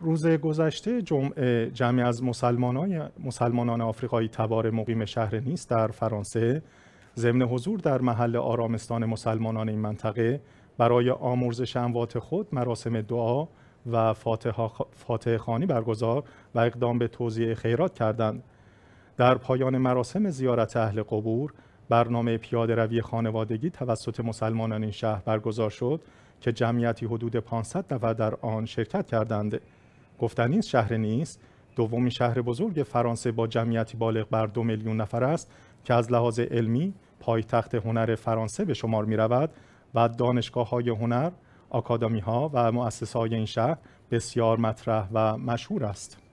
روز گذشته جمعه جمعی از مسلمانان مسلمانان آفریقایی تبار مقیم شهر نیست در فرانسه ضمن حضور در محل آرامستان مسلمانان این منطقه برای آمرزش اموات خود مراسم دعا و فاتح خانی برگزار و اقدام به توزیع خیرات کردند در پایان مراسم زیارت اهل قبور برنامه پیاده روی خانوادگی توسط مسلمانان این شهر برگزار شد که جمعیتی حدود 500 نفر در آن شرکت کردند گفتن نیست شهر نیست دومین شهر بزرگ فرانسه با جمعیتی بالغ بر دو میلیون نفر است که از لحاظ علمی پایتخت هنر فرانسه به شمار می رود و دانشگاه های هنر، آکادمی ها و مؤسس های این شهر بسیار مطرح و مشهور است.